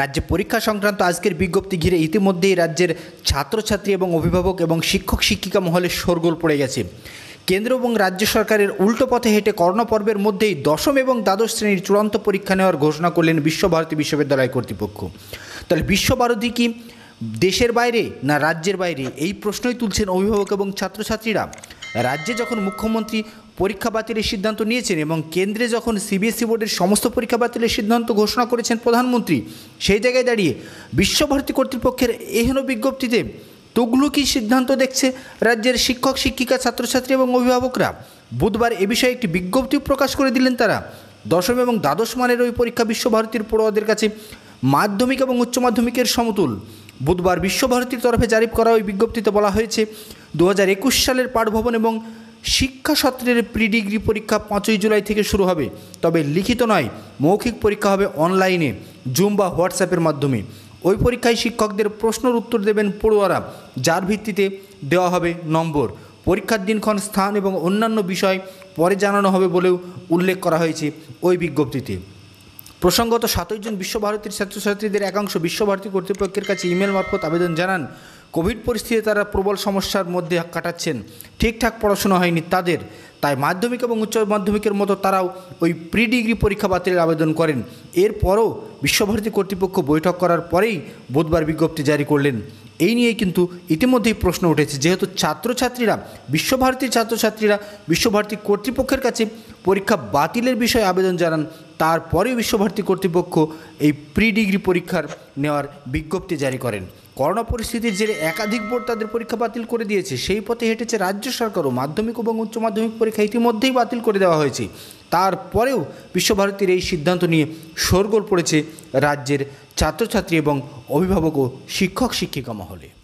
রাজ্যে পরীক্ষা সংক্রান্ত আজকের বিজ্ঞপ্তি ঘিরে ইতিমধ্যেই রাজ্যের ছাত্রছাত্রী এবং অভিভাবক এবং শিক্ষক শিক্ষিকা মহলে শোরগোল পড়ে গেছে কেন্দ্র এবং রাজ্য সরকারের উল্টো পথে হেঁটে কর্ণপর্বের মধ্যেই দশম এবং দ্বাদশ শ্রেণীর চূড়ান্ত পরীক্ষা নেওয়ার ঘোষণা করলেন বিশ্বভারতী বিশ্ববিদ্যালয় কর্তৃপক্ষ তাহলে বিশ্বভারতী কি দেশের বাইরে না রাজ্যের বাইরে এই প্রশ্নই তুলছেন অভিভাবক এবং ছাত্রছাত্রীরা রাজ্যে যখন মুখ্যমন্ত্রী পরীক্ষা বাতিলের সিদ্ধান্ত নিয়েছেন এবং কেন্দ্রে যখন সিবিএসই বোর্ডের সমস্ত পরীক্ষা বাতিলের সিদ্ধান্ত ঘোষণা করেছেন প্রধানমন্ত্রী সেই জায়গায় দাঁড়িয়ে বিশ্বভারতী কর্তৃপক্ষের এহেন বিজ্ঞপ্তিতে তুগলুকি সিদ্ধান্ত দেখছে রাজ্যের শিক্ষক শিক্ষিকা ছাত্রছাত্রী এবং অভিভাবকরা বুধবার এ বিষয়ে একটি বিজ্ঞপ্তি প্রকাশ করে দিলেন তারা দশম এবং দ্বাদশ মানের ওই পরীক্ষা বিশ্বভারতীর পড়ুয়াদের কাছে মাধ্যমিক এবং উচ্চ মাধ্যমিকের সমতুল বুধবার বিশ্বভারতীর তরফে জারি করা ওই বিজ্ঞপ্তিতে বলা হয়েছে দু সালের পাঠভবন এবং শিক্ষা সত্রের প্রি ডিগ্রি পরীক্ষা পাঁচই জুলাই থেকে শুরু হবে তবে লিখিত নয় মৌখিক পরীক্ষা হবে অনলাইনে জুম বা হোয়াটসঅ্যাপের মাধ্যমে ওই পরীক্ষায় শিক্ষকদের প্রশ্নের উত্তর দেবেন পড়ুয়ারা যার ভিত্তিতে দেওয়া হবে নম্বর পরীক্ষার দিনক্ষণ স্থান এবং অন্যান্য বিষয় পরে জানানো হবে বলেও উল্লেখ করা হয়েছে ওই বিজ্ঞপ্তিতে প্রসঙ্গত সাতই জুন বিশ্বভারতীর ছাত্রছাত্রীদের একাংশ বিশ্বভারতী কর্তৃপক্ষের কাছে ইমেল মারফত আবেদন জানান কোভিড পরিস্থিতিতে তারা প্রবল সমস্যার মধ্যে কাটাচ্ছেন ঠিকঠাক পড়াশোনা হয়নি তাদের তাই মাধ্যমিক এবং উচ্চ মাধ্যমিকের মতো তারাও ওই প্রি ডিগ্রি পরীক্ষা বাতিলের আবেদন করেন এরপরও বিশ্বভারতী কর্তৃপক্ষ বৈঠক করার পরেই বুধবার বিজ্ঞপ্তি জারি করলেন এই নিয়ে কিন্তু ইতিমধ্যেই প্রশ্ন উঠেছে যেহেতু ছাত্রছাত্রীরা বিশ্বভারতীর ছাত্রছাত্রীরা বিশ্বভারতী কর্তৃপক্ষের কাছে পরীক্ষা বাতিলের বিষয়ে আবেদন জানান তারপরে বিশ্বভারতী কর্তৃপক্ষ এই প্রি ডিগ্রি পরীক্ষার নেওয়ার বিজ্ঞপ্তি জারি করেন করোনা পরিস্থিতির জেরে একাধিক বোর্ড তাদের পরীক্ষা বাতিল করে দিয়েছে সেই পথে হেঁটেছে রাজ্য সরকারও মাধ্যমিক এবং উচ্চ মাধ্যমিক পরীক্ষা ইতিমধ্যেই বাতিল করে দেওয়া হয়েছে তারপরেও বিশ্বভারতীর এই সিদ্ধান্ত নিয়ে সরগোল পড়েছে রাজ্যের ছাত্রছাত্রী এবং অভিভাবক ও শিক্ষক শিক্ষিকা মহলে